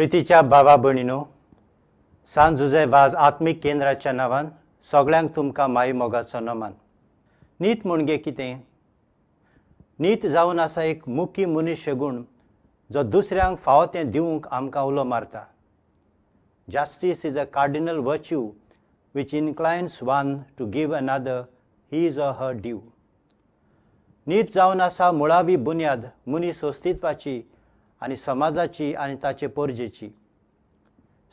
प्रितीच्या भावा भयणीनो सांजुजे वाज आत्मीक केंद्राच्या नांवान सगळ्यांक तुमकां माई मोगाचो नमन नीत म्हणजे कितें नीत जावन आसा एक मुखी मनीश्य गूण जो दुसऱ्यांक फावो तें दिवंक आमकां उलो मारता justice is a cardinal virtue one two two a give he is a her due नीत जावन आसा मुळावी बुन्याद मनीस अस्तित्वाची आणि समाजाची आणि त्याचे पोरजेची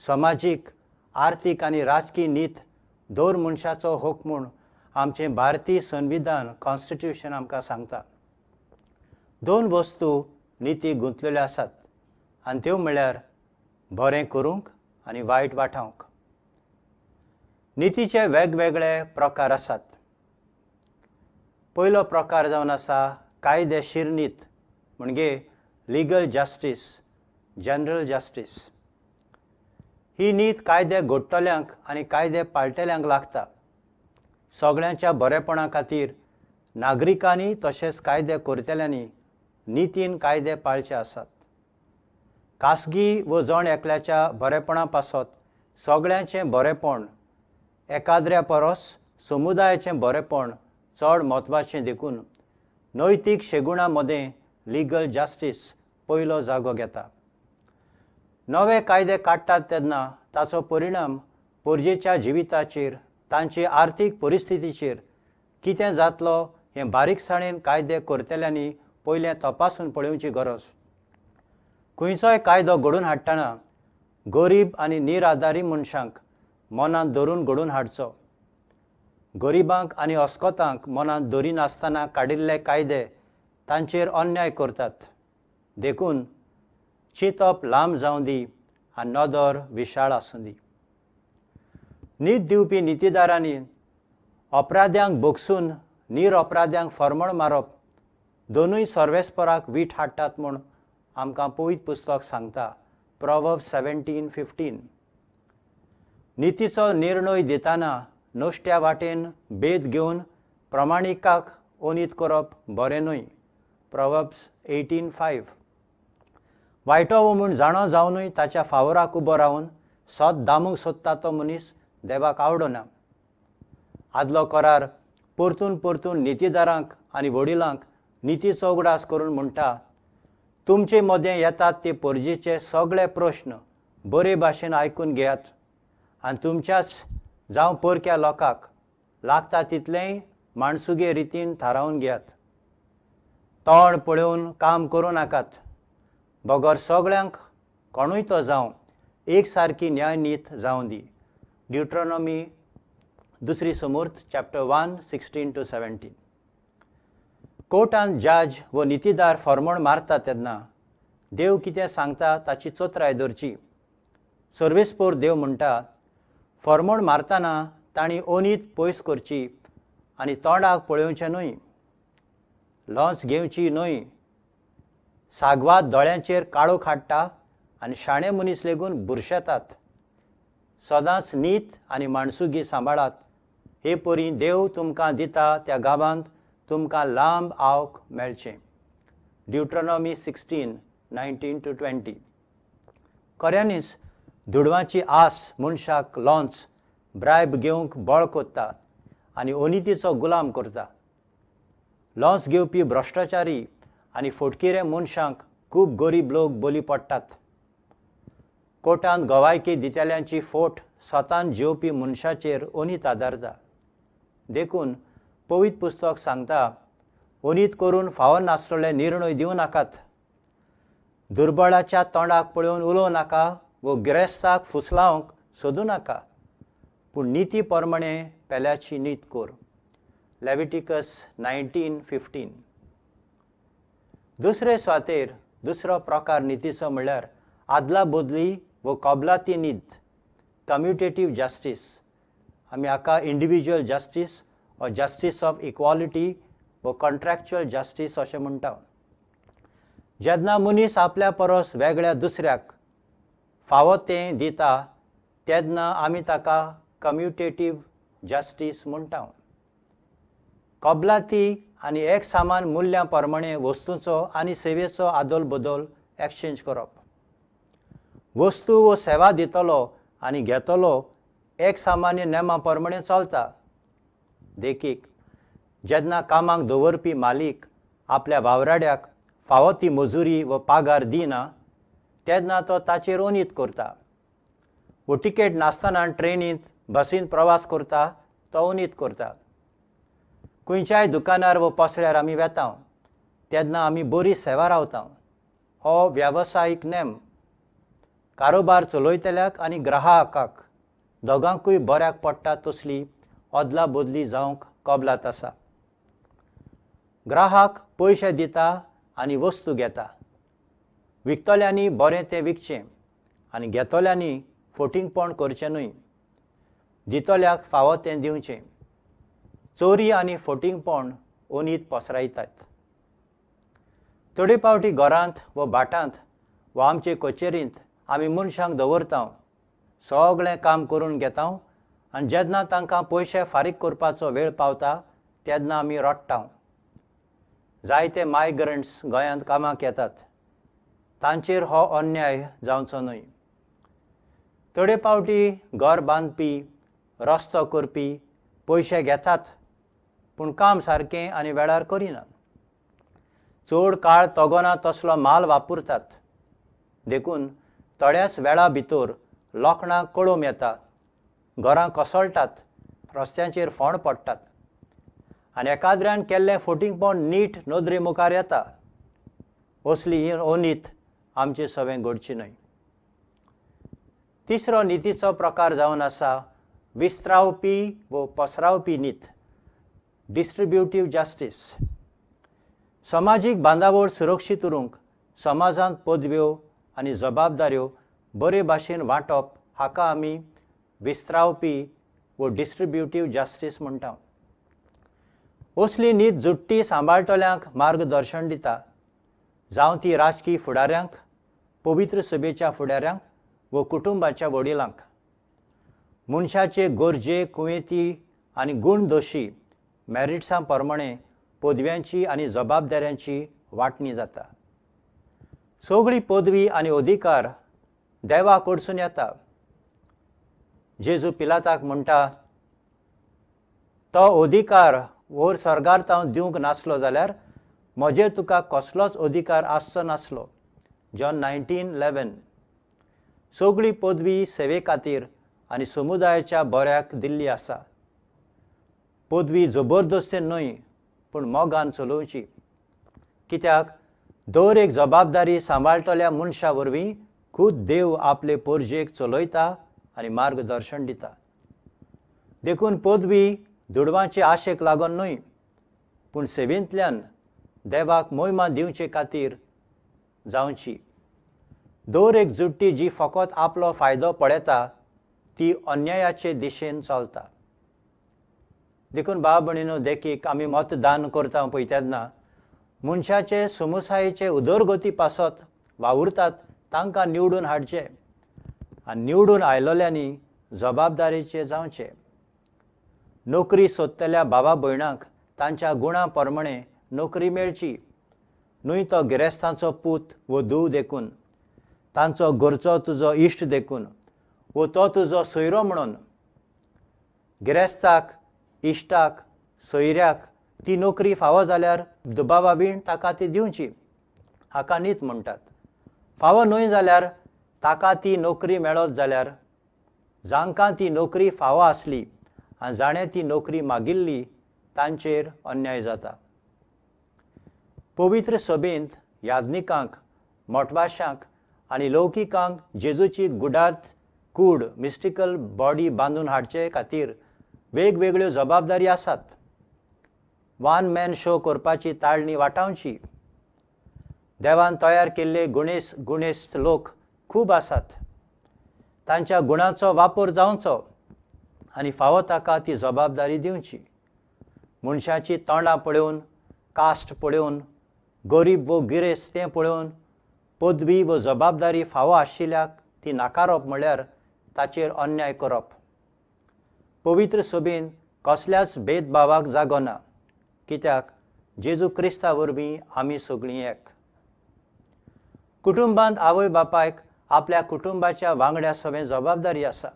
समाजीक आर्थिक आणि राजकीय नीत दोर मनशाचो होक म्हूण आमचे भारतीय संविधान कॉन्स्टिट्युशन आमकां सांगता दोन वस्तू निती गुंतलेल्यो आसात आनी त्यो म्हळ्यार बरें करूंक आनी वायट वाटावंक नितीचे वेगवेगळे प्रकार आसात पयलो प्रकार जावन आसा कायदेशीर नीत म्हणजे लीगल जस्टीस जनरल जास्टीस ही नीत कायदे घोडटल्यांक आनी कायदे पाळटल्यांक लागता सगळ्यांच्या बरेपणा खातीर नागरिकांनी तशेंच कायदे करतल्यांनी नितीन कायदे पाळचे आसात खासगी व जण एकल्याच्या बरेपणा पासत सगळ्यांचें बरेपण एकाद्र्या परस समुदायाचें बरेपण चड म्हत्वाचें देखून नैतीक शेगुणा मदें लिगल जस्टीस पहिलो जागो घेता नवे कायदे काडटात तेन्ना ताचो परिणाम पोरजेच्या जिविताचेर तांचे आर्थीक परिस्थितीचेर कितें जातलो हें बारीकसाणेन कायदे करतल्यांनी पयलें तपासून पळोवची गरज खंयचोय कायदो घडून हाडटना गरीब आनी निराधारी मनशांक मनांत धरून घडून हाडचो गरिबांक आनी अस्कोतांक मनांत धरिनासतना काडिल्ले कायदे तांचेर अन्याय करतात देखून चिंतप लांब जावं दी आनी नदर विशाळ आसूं दी न्हीद दिवपी नितीदारांनी अपराध्यांक भोगसून निर अपराध्यांक फरमण मारप दोनूय सर्वेस्पराक वीट हाडटात म्हूण आमकां पोवीत पुस्तक सांगता प्रभव सेवेंटीन फिफ्टीन नितीचो निर्णय देताना नोश्ट्या वाटेन भेद घेवन प्रमाणिकाक ओनीत करप बरें न्हय प्रवब्स एटीन फायव वायटो वो म्हूण जाणो जावनूय ताच्या फावराक उबो रावन सद दामूंक सोदता तो मनीस देवाक आवडना आदलो करार परतून परतून नितीदारांक आनी वडिलांक निती चौगडास करून म्हणटा तुमचे मदें येतात ते परजेचे सगळे प्रश्न बरे भाशेन आयकून घेयात आनी तुमच्याच जावं परक्या लोकांक लागता तितलेंय माणसुगे रितीन थारावन घेयात तोंड पळोवन काम करूं नाकात बगर सगळ्यांक कोणूय तो जावं एक सारकी नीत जावं दी ड्युट्रॉनॉमी दुसरी समूर्त chapter one sixteen to seventeen कोर्टान जज व नितीदार फॉर्मण मारता तेन्ना देव कितें सांगता ताची चोत्राय धरची सर्वेस्पोर देव म्हणटा फॉर्मण मारतना तांणी ओनीत पयस करची आनी तोंडाक पळोवचें न्हय लॉन्स घेवची न्हय सागवा दोळ्यांचेर काळो खाडटा आनी शाणे मनीस लेगून बुरशेतात सदांच नीत आनी माणसुगी सांबाळात हे पोरी देव तुमकां दिता त्या गांवांत तुमकां लांब आवक मेळचें Deuteronomy sixteen nineteen to twenty खऱ्यांनीच धुडवांची आस मनशाक लॉन्च ब्रायब घेवंक बळ कोत्ता आनी अनितीचो गुलाम करता लॉस घेवपी भ्रश्टाचारी आनी फोटकिरे मनशांक खूब गरीब लोक बोली पडटात कोर्टांत गवायकी दितल्यांची फोट स्वतान जेवपी मनशाचेर ओनीत आदारता देखून पवित पुस्तक सांगता ओनीत करून फावो नासलोले निर्णय दिवं नाकात दुर्बळाच्या तोंडाक पळोवन उलोवं नाका वो गिरेस्ताक फुसलावंक सोदूं नाका पूण निती परमणे पेल्याची नीत कोर लेविटिकस 19:15 दुसरे स्वातेर दुसरो प्रकार नितीचो म्हळ्यार आदला बोदली व कबलाती नीत कम्युटेटीव जस्टीस आमी हाका इंडिविज्युअल जस्टीस व जस्टीस ऑफ इक्वॉलिटी व कॉन्ट्रॅक्च्युअल जस्टीस अशें म्हणटा जेन्ना मनीस आपल्या परस वेगळ्या दुसऱ्याक फावो तें दिता तेन्ना आमी ताका कम्युटेटीव जस्टीस म्हणटा कबलाती आनी एक सामान मुल्यां प्रमाणे वस्तूंचो आनी सेवेचो आदल बदल एक्सचेंज करप वस्तू व सेवा दितलो आनी घेतलो एक सामान्य नेमा प्रमाणे चलता देखीक जेन्ना कामाक दवरपी मालीक आपल्या वावराड्याक फावो ती मजुरी व पागार दिना तेन्ना तो ताचेर ओनीत करता व तिकेट नासतना ट्रेनींत बसीन प्रवास करता तो ओनीत करता खंयच्याय दुकानार व पसऱ्यार आमी वेता तेन्ना आमी बरी सेवा रावता हो वेवसायीक नेम कारोबार चलयतल्याक आनी ग्राहकाक दोगांकूय बऱ्याक पडटा तसली अदला बदली जावंक कबलात आसा ग्राहक पयशे दिता आनी वस्तू घेता विकतल्यांनी बरें तें विकचें आनी घेतल्यांनी फोटींगपण करचें न्हय दितल्याक फावो तें दिवचें चोरी आनी फोटिंगपण ओनीत पसरायतात थोडे फावटी घरांत व भाटांत व आमचे कचेरींत आमी मनशांक दवरता सगळें काम करून घेता आनी जेन्ना तांकां पयशे फारीक करपाचो वेळ पावता तेन्ना आमी रडटा जायते मायग्रंट्स गोंयांत कामाक येतात तांचेर हो अन्याय जावचो न्हय थोडे फावटी घर बांदपी रस्तो करपी पयशे घेतात पूण काम सारकें आनी वेळार करिनात चड काळ तोगोना तसलो माल वापरतात देखून थोड्याच वेळा भितर लोकणांक कळोम येता घरां कोसळटात रस्त्यांचेर फोंड पडटात आनी एकाद्र्यान केल्लें फोटींग नीट नदरे मुखार येता असली ही ओनीत हो आमची सवे घडची न्हय तिसरो नितीचो प्रकार जावन आसा विस्त्रावपी व पसरावपी नीत डिस्ट्रिब्युटीव जस्टिस समाजीक बांदावळ सुरक्षीत उरूंक समाजांत पदव्यो आनी जबाबदाऱ्यो बरे भाशेन वांटप हाका आमी विस्त्रावपी वो डिस्ट्रिब्युटीव जस्टीस म्हणटा असली न्हीद जुट्टी सांबाळटल्यांक मार्गदर्शन दिता जावं ती राजकी फुडाऱ्यांक पवित्र सभेच्या फुडाऱ्यांक व कुटुंबाच्या वडिलांक मनशाचे गरजे कुवेती आनी दोशी मॅरिट्सां प्रमाणे पदव्यांची आणि जबाबदाऱ्यांची वाटणी जाता सगळी पदवी आणि अधिकार देवा कडसून येता जेजू पिलाताक म्हणटा तो अधिकार वर सरकार तांव दिवंक नासलो जाल्यार म्हजेर तुका कसलोच अधिकार आसचो नासलो जॉन नायन्टीन इलेवन सगळी पदवी सेवे खातीर आनी समुदायाच्या बऱ्याक दिल्ली आसा पदवी जबरदस्ते न्हय पूण मोगान चलोवची कित्याक दर एक जबाबदारी सांबाळटल्या मनशा वरवीं खूद देव आपले पोरजेक चलयता आनी मार्गदर्शन दिता देखून पदवी दुडवांचे आशेक लागून न्हय पूण सेवेंतल्यान देवाक मोहिमा दिवचे खातीर जावची दर एक जुट्टी जी फकत आपलो फायदो पळयता ती अन्यायाचे दिशेन चलता देखून बाब भणीनो देखीक आमी मतदान करता पळय तेन्ना मनशाचे समुसायेचे उदरगती पासत वावुरतात तांकां निवडून हाडचे आनी निवडून आयलोल्यांनी जबाबदारीचे जावचे नोकरी सोदतल्या बाबा भयणांक तांच्या गुणा प्रमाणे नोकरी मेळची न्हय तो गिरेस्तांचो पूत वो धूव देखून तांचो घरचो तुजो इश्ट देखून वो तो तुजो सोयरो म्हणून गिरेस्ताक इश्टाक सोयऱ्याक ती नोकरी फावो जाल्यार दुबाबा बीण ताका ती दिवची हाका म्हणतात म्हणटात फावो न्हय जाल्यार ताका ती नोकरी मेळत जाल्यार जांकां ती नोकरी फावो आसली आनी जाणें ती नोकरी मागिल्ली तांचेर अन्याय जाता पवित्र सभेंत याज्ञिकांक मोटवाशांक आनी लौकिकांक जेजूची गुडात कूड मिस्टिकल बॉडी बांदून हाडचे खातीर वेगवेगळ्यो जबाबदारी आसात वन मॅन शो करपाची ताळणी वाटावची देवान तयार केल्ले गुणेस गुणेस्त लोक खूब आसात तांच्या गुणांचो वापर जावचो आनी फावो ताका ती जबाबदारी दिवची मनशाची तोंडां पळोवन कास्ट पळोवन गरीब वो गिरेस्त तें पळोवन पदवी व जबाबदारी फावो आशिल्ल्याक ती नाकारप म्हळ्यार ताचेर अन्याय करप पवित्र सभेन कसल्याच भेदभावाक जागो ना कित्याक जेजू क्रिस्ता वरवीं आमी सगळीं एक कुटुंबांत आवय बापायक आपल्या कुटुंबाच्या वांगड्या सगळें जबाबदारी आसा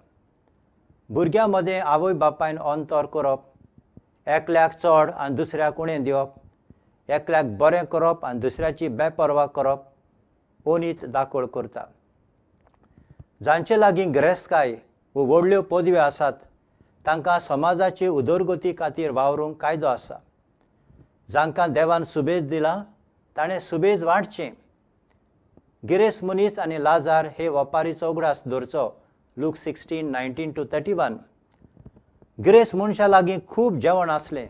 भुरग्यां मदें आवय बापायन अंतर करप एकल्याक चड आनी दुसऱ्याक उणें दिवप एकल्याक बरें करप आनी दुसऱ्याची बेपर्वा करप ओनीत दाखोळ करता जांचे लागीं ग्रेस्काय व व्हडल्यो पदव्यो आसात तांकां समाजाचे उदरगती खातीर वावरूंक कायदो आसा जांकां देवान सुबेज दिला ताणें सुबेज वांटचें गिरेस मनीस आनी लाजार हे वपारी चौगडास धरचो Luke sixteen nineteen to thirty one गिरेस मनशा लागीं खूब जेवण आसलें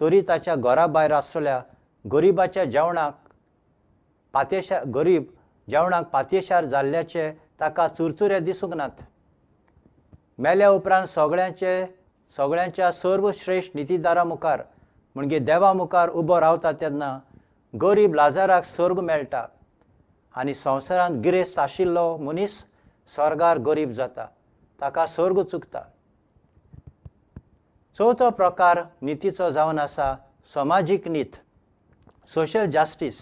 तरी ताच्या घरा भायर आसलेल्या गरिबाच्या जेवणाक गरीब जेवणाक पातयेशार जाल्ल्याचे ताका चुरचुरे दिसूंक नात मेल्या उपरांत सगळ्यांचे सगळ्यांच्या सर्वश्रेश्ठ नितीदारा मुखार म्हणजे देवा मुखार उबो रावता तेन्ना गरीब लाजाराक स्वर्ग मेळटा आनी संवसारांत गिरेस्त आशिल्लो मनीस स्वर्गार गरीब जाता ताका स्वर्ग चुकता चवथो प्रकार नितीचो जावन आसा समाजीक नीत सोशल जस्टीस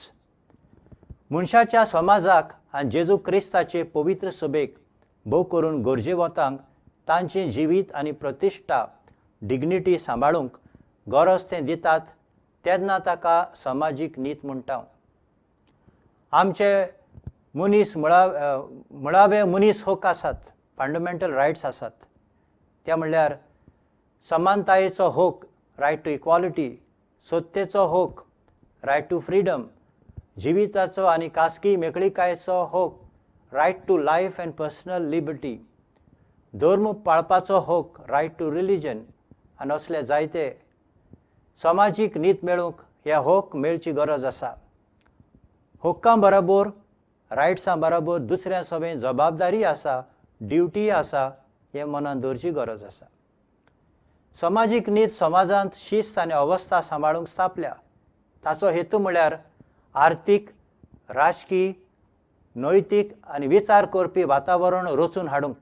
मनशाच्या समाजाक आनी जेजू क्रिस्ताचे पवित्र सभेक भोग करून गोरजेवतांक तांची जिवीत आनी प्रतिश्ठा डिग्निटी सांबाळूंक गरज ते दितात तेन्ना ताका समाजीक नीत म्हणटा आमचे मनीस मुळा मुळावे मनीस हक आसात फंडमेंटल रायट्स आसात ते म्हणल्यार समानतायेचो हक रायट टू इक्वॉलिटी सत्तेचो हक रायट टू फ्रिडम जिविताचो आनी खासगी मेकळीकायेचो हक right to life and personal liberty धर्म पाळपाचो हक रायट टू रिलीजन आनी असले जायते समाजीक नीत मेळूंक हे हक मेळची गरज आसा हक्कां बराबर रायट्सां बराबर दुसऱ्या सभेन जबाबदारी आसा ड्युटी आसा हें मनान दवरची गरज आसा समाजीक नीत समाजांत शिस्त आनी अवस्था सांबाळूंक स्थापल्या ताचो हेतू म्हळ्यार आर्थीक राजकी नैतीक आनी विचार करपी वातावरण रचून हाडूंक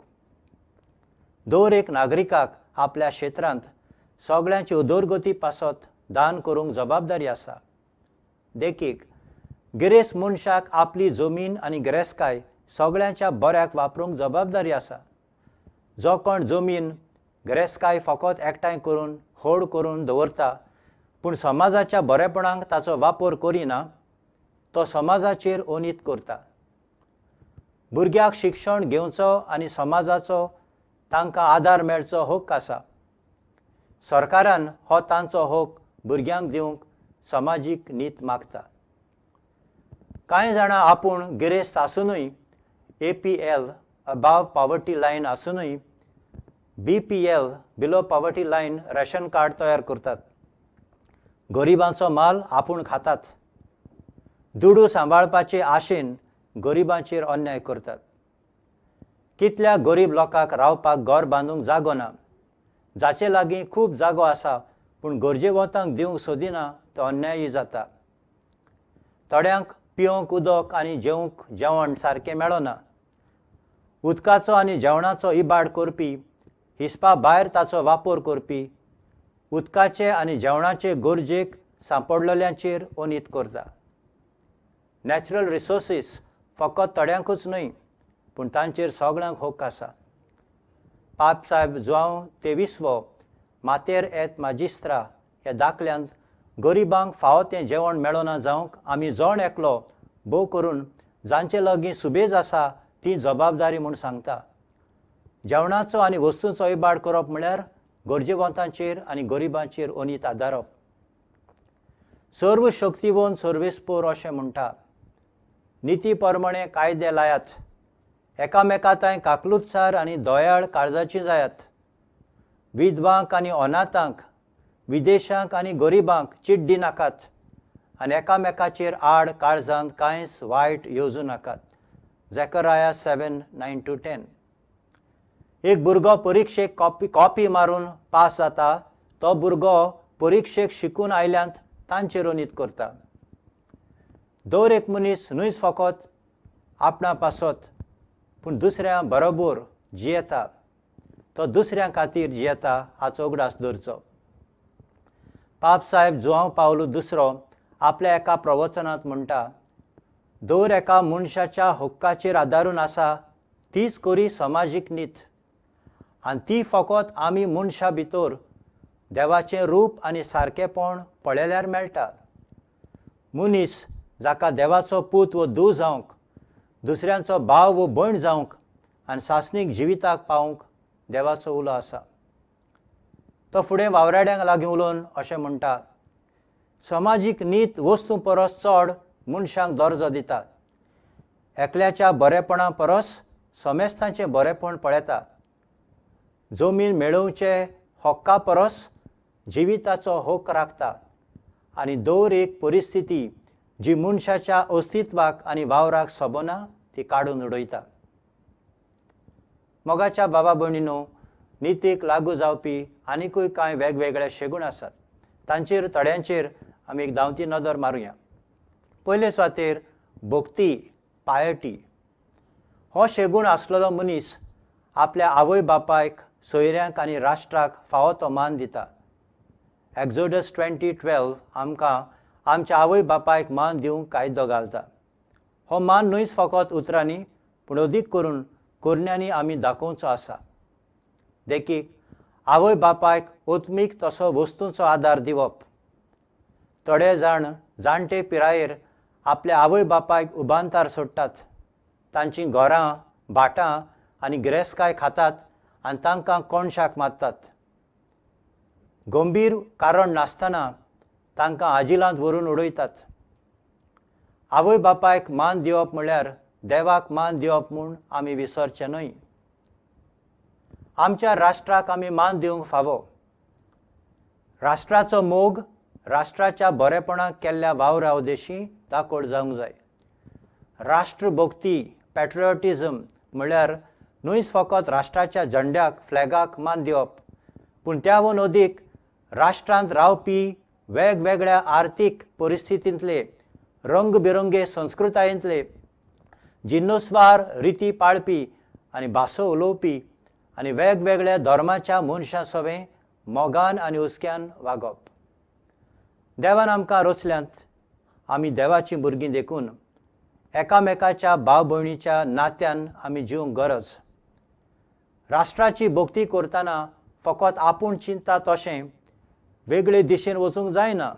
दर एक नागरिकाक आपल्या क्षेत्रांत सगळ्यांची उदरगती पासत दान करूंक जबाबदारी आसा देखीक गिरेस्त मनशाक आपली जमीन आनी गिरेस्तकाय सगळ्यांच्या बऱ्याक वापरूंक जबाबदारी आसा जो कोण जमीन गिरेस्तकाय फकत एकठांय करून होड करून दवरता पूण समाजाच्या बरेपणाक ताचो वापर करिना तो समाजाचेर ओनीत करता भुरग्याक शिक्षण घेवचो आनी समाजाचो तांकां आदार मेळचो हक्क आसा सरकारान हो तांचो हक भुरग्यांक दिवंक समाजीक नीत मागता कांय जाणां आपूण गिरेस्त आसुनूय A P L above poverty line आसुनूय B P L below poverty line ration card तयार करतात गरिबांचो माल आपूण खातात दुडू सांबाळपाचे आशेन गरिबांचेर अन्याय करतात कितल्या गरीब लोकांक रावपाक घर बांदूंक जागो ना जाचे लागीं खूब जागो आसा पूण वतांक दिवंक सोदिना तो अन्यायी जाता थोड्यांक पिवंक उदक आनी जेवंक जेवण सारकें मेळना उदकाचो आनी जेवणाचो इबाड करपी हिस्पा भायर ताचो वापर करपी उदकाचे आनी जेवणाचे गरजेक सांपडलेल्यांचेर ओनीत करता नॅचरल रिसोर्सीस फकत थोड्यांकूच न्हय पूण तांचेर सगळ्यांक होक्क आसा पाप साहेब ते विस्व मातेर येत माजिस्त्रा ह्या दाखल्यांत गरिबांक फावो तें जेवण मेळना जावंक आमी जण एकलो भोव करून जांचे लागीं सुबेज आसा ती जबाबदारी म्हूण सांगता जेवणाचो आनी वस्तूंचो इबाड करप म्हळ्यार गरजेवंतांचेर आनी गरिबांचेर अनीत आदारप सर्व शक्तीवन सर्वेस्पोर अशें म्हणटा निती कायदे लायात एकामेकांताय काकलुत्सार आनी दोयाळ काळजाची जायात विधवांक आनी अनाथांक विदेशांक आनी गरिबांक चिड्डी नाकात आनी एकामेकाचेर आड काळजांत कांयच वायट येवजूं नाकात आया सेवेन नायन टू टेन एक भुरगो परिक्षेक कॉपी कॉपी मारून पास जाता तो भुरगो परिक्षेक शिकून आयल्यांत तांचेर उनीत करता दर एक मनीस न्हूयच फकत आपणा पासत पूण दुसऱ्या बरोबर जियेता तो दुसऱ्यां खातीर जियेता हाचो उगडास धरचो पाप साहेब जुवांव पावलो दुसरो आपल्या एका प्रवचनांत म्हणटा दर एका मनशाच्या हक्काचेर आदारून आसा तीच कोरी समाजीक नीत आनी ती फकत आमी मनशा भितर देवाचें रूप आनी सारकेपण पळयल्यार मेळटा मनीस जाका देवाचो पूत व दू जावंक दुसऱ्यांचो भाव व भयण जावंक आनी सासणीक जिविताक पावूंक देवाचो उलो आसा तो फुडें वावराड्यांक लागीं उलोवन अशें म्हणटा समाजीक नीत वस्तू परस चड मनशांक दर्जो दिता एकल्याच्या बरेपणा परस सोमेस्तांचें बरेपण पळयता जमीन मेळोवचे हक्का परस जिविताचो होक राखता आनी दर एक परिस्थिती जी मनशाच्या अस्तित्वाक आनी वावराक सोबना ती काढून उडयता मोगाच्या बाबा भयणीनो नितीक लागू जावपी आनिकूय कांय वेगवेगळे शेगूण आसात तांचेर थोड्यांचेर आमी एक धांवती नदर मारुया पयले सुवातेर भक्ती पायटी हो शेगूण आसलेलो मनीस आपल्या आवय बापायक सोयऱ्यांक आनी राष्ट्राक फावो तो मान दिता एक्झोडस ट्वेंटी ट्वेल्व आमकां आमच्या आवय बापायक मान दिवंक कायदो घालता हो मान न्हयच फकत उतरांनी पूण अदीक करून कोरण्यांनी आमी दाखोवचो आसा देखीक आवय बापायक ओत्मीक तसो वस्तूंचो आदार दिवप थोडे जाण जाणटे पिरायेर आपल्या आवय बापायक उबांतार सोडटात तांची घरां भाटां आनी गिरेस्काय खातात आनी तांकां कोणशाक मारतात गंभीर कारण नासतना तांकां आजिलांत व्हरून उडयतात आवय बापायक मान दिवप म्हळ्यार देवाक मान दिवप म्हूण आमी विसरचे न्हय आमच्या राष्ट्राक आमी मान दिवंक फावो राष्ट्राचो मोग राष्ट्राच्या बरेपणाक केल्ल्या वावराव देशी दाखोड जावंक जाय राष्ट्रभक्ती पॅट्रियोटिजम म्हळ्यार न्हयच फकत राष्ट्राच्या झंड्याक फ्लॅगाक मान दिवप पूण त्याहून अदीक राष्ट्रांत रावपी वेगवेगळ्या आर्थीक परिस्थितींतले रंगबिरंगे संस्कृतायेंतले जिन्नोस्वार रिती पाळपी आनी भासो उलोवपी आनी वेगवेगळ्या धर्माच्या मनशा सवे मोगान आनी हुस्क्यान वागप देवान आमकां रोचल्यांत आमी देवाचीं भुरगीं देखून एकामेकाच्या भाव भयणीच्या नात्यान आमी जिवंक गरज राष्ट्राची भक्ती करतना फकत आपूण चिंता तशें वेगळे दिशेन वचूंक जायना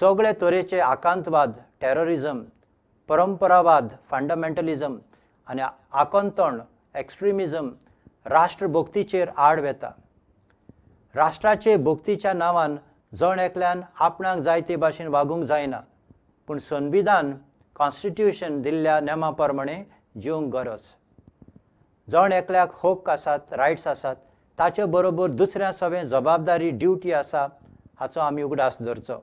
सगळे तरेचे आकांतवाद टेररिझम परंपरावाद फंडामेंटलिजम आणि एक्स्ट्रीमिजम राष्ट्र राष्ट्रभोक्तीचेर आड वेता राष्ट्राचे भक्तीच्या नांवान जण एकल्यान आपणाक जाय ते भाशेन वागूंक जायना पूण संविधान कॉन्स्टिट्युशन दिल्ल्या नेमा प्रमाणे जिवंक गरज जण एकल्याक हक्क आसात रायट्स आसात ताचे बरोबर दुसऱ्या सवें जबाबदारी ड्युटी आसा हाचो आमी उगडास धरचो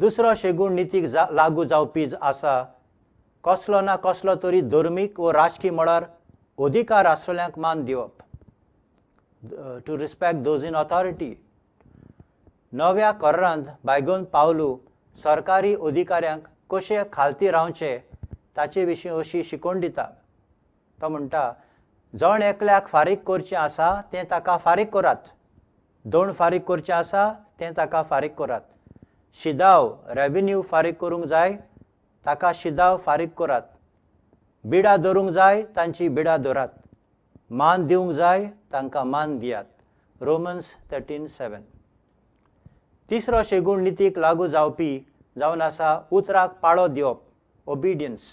दुसरो शेगूण नितीक जा लागू जावपी आसा कसलो ना कसलो तरी धर्मीक व राजकीय मळार अधिकार आसलेल्यांक मान दिवप to respect those in authority नव्या कर्रांत बायगोन पावलू सरकारी अधिकाऱ्यांक कशें खालती रावचे ताचे विशीं अशी शिकवण दिता तो म्हणटा जण एकल्याक फारीक करचें आसा तें ताका फारीक करात दोन फारीक करचें आसा तें ताका फारीक करात शिदाव রেভিনিউ फारीक करूंक जाय ताका शिदाव फारीक करात बिडा दवरूंक जाय तांची बिडा दवरात मान दिवंक जाय तांकां मान दियात रोमन्स थर्टीन सेवन तिसरो शेगूण नितीक लागू जावपी जावन आसा उतराक पाळो दिवप ओबिडियन्स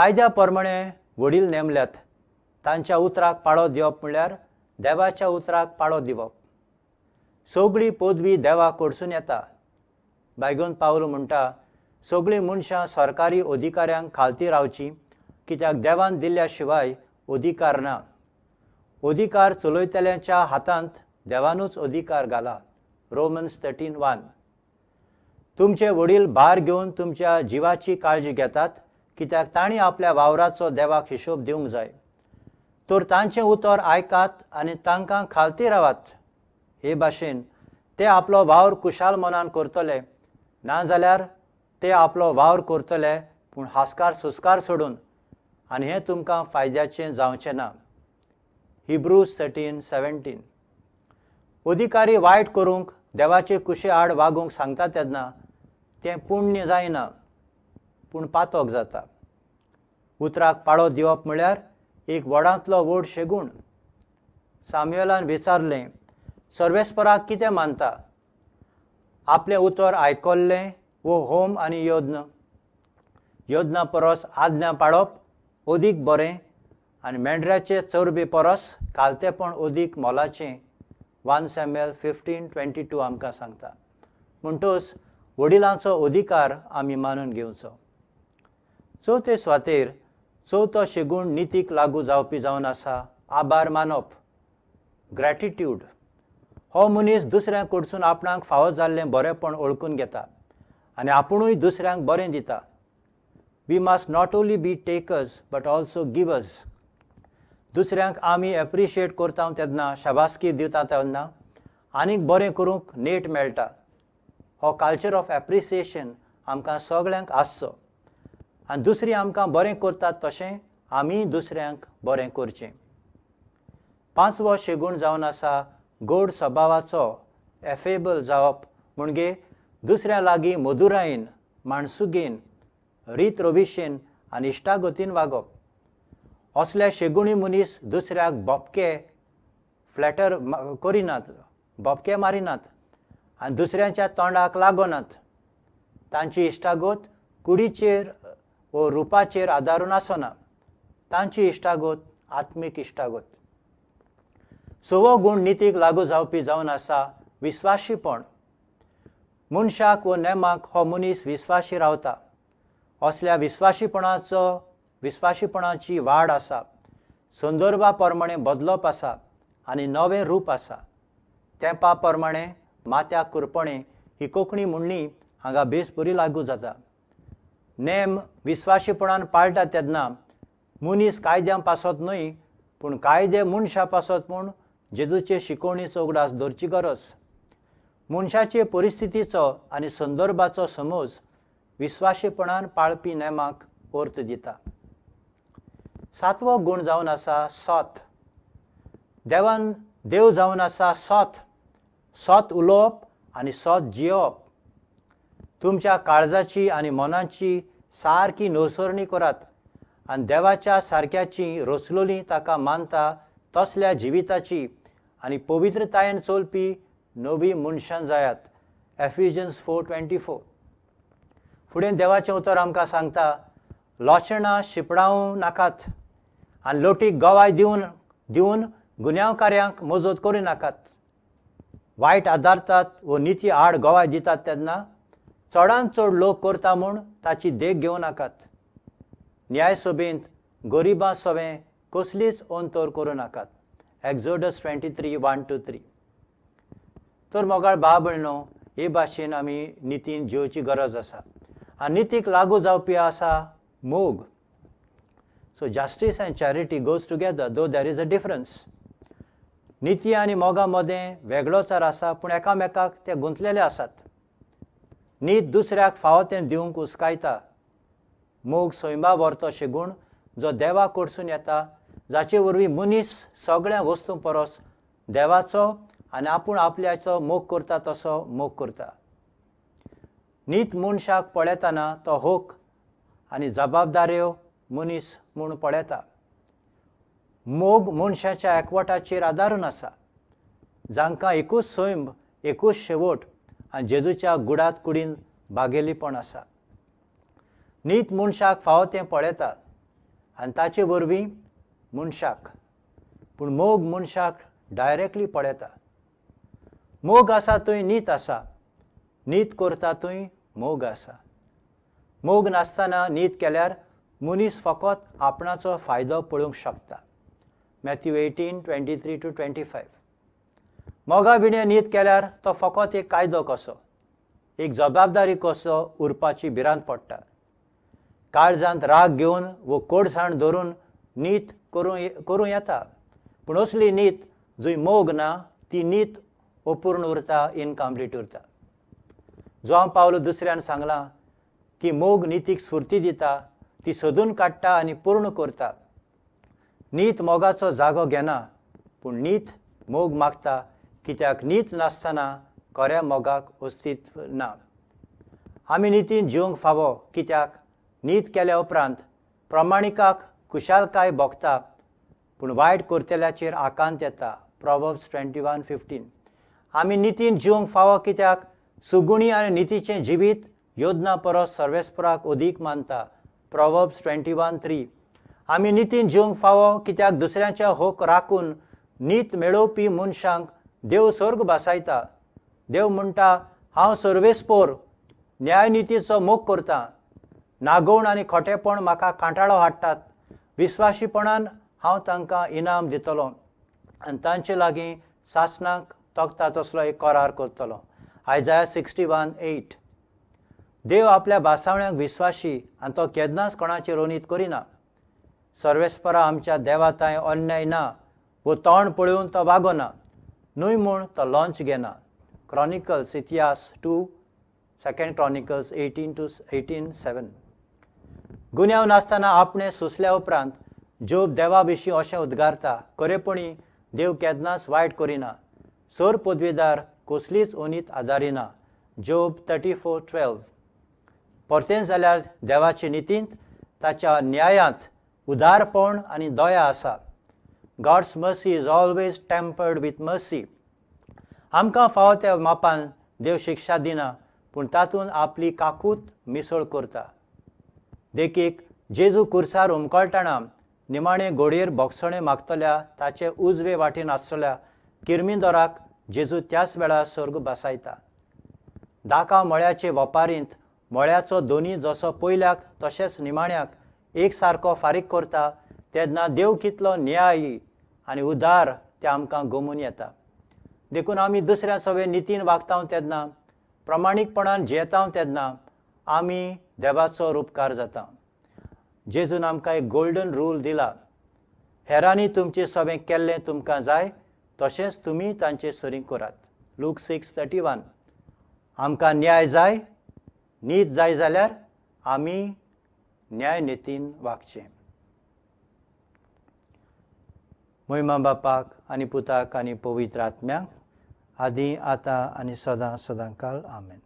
कायद्या प्रमाणे वडील नेमल्यात तांच्या उतराक पाळो दिवप म्हळ्यार देवाच्या उतराक पाळो दिवप सगळी पदवी देवा कडसून येता बायगोन पावल म्हणटा सगळीं मनशां सरकारी अधिकाऱ्यांक खालती रावची कित्याक देवान दिल्ल्या शिवाय अधिकार ना अधिकार चलयतल्याच्या हातांत देवानूच अधिकार घाला रोमन्स थर्टीन वन तुमचे वडील भार घेवन तुमच्या जिवाची काळजी घेतात कित्याक तांणी आपल्या वावराचो देवाक हिशोब दिवंक जाय तर तांचें उतर आयकात आनी तांकां खालती रावात हे भाशेन ते आपलो वावर कुशाल मनान करतले नाजाल्यार ते आपलो वावर करतले पूण हासकार सुस्कार सोडून आनी हें तुमकां फायद्याचें जावचें ना हिब्रू थर्टीन सेवेंटीन अधिकारी वायट करूंक देवाचे कुशी आड वागूंक सांगता तेन्ना तें पुण्य जायना पूण पातोक जाता उतराक पाळो दिवप म्हळ्यार एक व्हडांतलो व्हड शेगूण सामुएलान विचारलें सर्वेस्पराक कितें मानता आपलें उतर आयकल्लें वो होम आनी योजना योजना परस आज्ञा पाळप अदीक बरें आनी मेंढऱ्याचे चरबी परस कालतेपण अदीक मोलाचें one L fifteen twenty two आमकां सांगता म्हणटूच वडिलांचो अधिकार आमी मानून घेवचो चवथे सुवातेर चवथो शिगूण नितीक लागू जावपी जावन आसा आभार मानप ग्रॅटिट्यूड हो मनीस दुसऱ्यां कडसून आपणाक फावो जाल्लें बरेंपण ओळखून घेता आनी आपुणूय दुसऱ्यांक बरें दिता we must not only be takers but also givers दुसऱ्यांक आमी एप्रिशिएट करता तेन्ना शाबासकी दिता तेन्ना आनीक बरें करूंक नेट मेळटा हो कल्चर ऑफ एप्रिसिएशन आमकां सगळ्यांक आसचो आनी दुसरी आमकां बरें करतात तशें आमी दुसऱ्यांक बरें करचें पांचवो शेगूण जावन आसा गोड स्वभावाचो एफेबल जावप म्हणजे दुसऱ्या लागीं मधुरायेन माणसुगेन रीत रोविशेन आनी इश्टागतीन वागप असले शेगुणी मनीस दुसऱ्याक बोपके फ्लॅटर करिनात बोपके मारिनात आनी दुसऱ्यांच्या तोंडाक लागनात तांची इश्टागत कुडीचेर वो रुपाचेर आदारून आसना तांची इश्टागत आत्मीक इश्टागत सवो गूण नितीक लागू जावपी जावन आसा विस्वाशीपण मनशाक व नेमाक हो मनीस विस्वाशी रावता असल्या विस्वाशीपणाचो विस्वाशीपणाची वाड आसा संदर्भा प्रमाणे बदलप आसा आनी नवें रूप आसा तेंपा प्रमाणे मात्याक कुरपणे ही कोंकणी म्हणणी हांगा बेस बरी लागू जाता नेम विस्वाशीपणान पाळटा तेन्ना मनीस कायद्यां पासत न्हय पूण कायदे मनशा पासत म्हूण जेजूचे शिकोवणी उगडास दवरची गरज मनशाचे परिस्थितीचो आनी संदर्भाचो समज विस्वाशीपणान पाळपी नेमाक अर्थ दिता सातवो गूण जावन आसा सोत देवान देव जावन आसा सत सोत उलोवप आनी सोत जियोप तुमच्या काळजाची आनी मनाची सारकी नवसरणी करात आनी देवाच्या सारक्याची रोसलोली ताका मानता तसल्या जिविताची आणि पवित्रतायन चोलपी नोबी मनशां जायात एफिजन्स फोर ट्वेंटी फोर फुडें देवाचें उतर आमकां सांगता लोचणां शिपडावं नाकात आनी लोटी गवाय दिवन दिवन गुन्यांवकार्यांक मजत करूं नाकात वायट आदारतात वो निती आड गवाय दितात तेन्ना चडांत चड लोक करता म्हूण ताची देख घेवं नाकात न्याय गरिबां सोवें कसलीच अंतोर करूं नाकात Exodus twenty three one to three तर मोगाळ भाव भयणो हे भाशेन आमी नितीन जेवची गरज आसा आनी नितीक लागू जावपी आसा मोग so justice and charity goes together though there is a difference निती आनी मोगा मदें चार आसा पूण एकामेकाक ते गुंतलेले आसात नीत दुसऱ्याक फावो तें दिवंक हुसकायता मोग सैमा व्हरतो शिगूण जो देवा कडसून येता जाचे वरवीं मनीस सगळ्या वस्तूं परस देवाचो आनी आपूण आपल्याचो मोग करता तसो मोग करता नीत मनशाक पळेताना तो होक आनी जबाबदाऱ्यो मनीस म्हूण पळयता मोग मनशाच्या एकवटाचेर आदारून आसा जांकां एकूच सैम एकूच शेवट आनी जेजूच्या गुडात कुडीन बागेलीपण आसा नीत मनशाक फावो तें पळयतात आनी ताचे वरवीं मनशाक पूण मोग मनशाक डायरेक्टली पळयता मोग आसा थंय नीत आसा नीत करता थंय मोग आसा मोग नासतना नीत केल्यार मनीस फकत आपणाचो फायदो पळोवंक शकता Matthew eighteen twenty three to twenty five मोगा विणे नीत केल्यार तो फकत एक कायदो कसो एक जबाबदारी कसो उरपाची भिरांत पडटा काळजांत राग घेवन वो कोडसाण धरून नीत करूं करूं येता पूण असली नीत जंय मोग ना ती नीत अपूर्ण उरता इनकम्प्लीट उरता जो हांव पावलो दुसऱ्यान सांगलां की मोग नितीक स्फूर्ती दिता ती सोदून काडटा आनी पूर्ण करता नीत मोगाचो जागो घेना पूण नीत मोग मागता कित्याक नीत नासतना खऱ्या मोगाक अस्तित्व ना आमी नितीन जिवंक फावो कित्याक नीत केल्या उपरांत प्रमाणिकाक खुशालकाय भोगता पूण वायट कोर्तेल्याचेर आकांत येता प्रोवर्ब्स ट्वेंटी वन फिफ्टीन आमी नितीन जिवंक फावो कित्याक सुगुणी आनी नितीचें जिवीत योजना परस सर्वेस्पराक अदीक मानता प्रोवर्ब्स ट्वेंटी वन थ्री आमी नितीन जिवंक फावो कित्याक दुसऱ्यांच्या होक राखून नीत मेळोवपी मनशांक देव स्वर्ग भासायता देव म्हणटा हांव सर्वेस्पोर न्यायनितीचो मोग करतां नागोण आनी खोटेपण म्हाका कांटाळो हाडटात विस्वाशीपणान हांव तांकां इनाम दितलो आनी तांचे लागीं सासनाक तोखता तसलो एक करार करतलो आयजाया सिक्स्टी वन एट देव आपल्या भासावण्यांक विश्वासी आनी तो केन्नाच कोणाचे रोनीत करिना सर्वेस्परा आमच्या देवाताय अन्याय ना वो तोंड पळोवन तो वागोना न्हय म्हूण तो लॉन्च घेना क्रॉनिकल्स इतिहास two second Chronicles eighteen to eighteen seven गुन्यांव नासतना आपणें सुचल्या उपरांत जोब देवा भिशी अशें उद्गारता खरेपणी देव केदनाच वायट करिना सोर पदवीदार कसलीच ओनीत आदारिना जोब थर्टी फोर ट्वेल्व परतें जाल्यार देवाचे नितींत ताच्या न्यायांत उदारपण आनी दया आसा God's mercy is always tempered with mercy आमकां फावो त्या मापान देव शिक्षा दिना पूण तातूंत आपली काकूत मिसळ करता देखीक जेजू कुर्सार हुमकळटना निमाणे घोडयेर बोगसणे मागतल्या ताचे उजवे वाटेन आसतल्या किर्मिंदोराक जेजू त्याच वेळार स्वर्ग बसायता दाका मळ्याचे वपारींत मळ्याचो दोनी जसो पयल्याक तशेंच निमाण्याक एक सारको फारीक करता तेन्ना देव कितलो न्यायी आनी उदार ते आमकां गमून येता देखून आमी दुसऱ्या सवे नितीन वागतांव तेन्ना प्रमाणीकपणान जेताव तेन्ना आमी देवाचो रूपकार जाता जेजून आमकां एक गोल्डन रूल दिला हेरांनी तुमचें सगळें केल्लें तुमकां जाय तशेंच तुमी तांचे सरी करात लूक सिक्स थर्टी वन आमकां न्याय जाय नीत जाय जाल्यार आमी न्याय नितीन वागचे मोहिमा बापाक आनी पुताक आनी पवित्र आत्म्याक आदी आतां आनी सदां सदां काल आमेन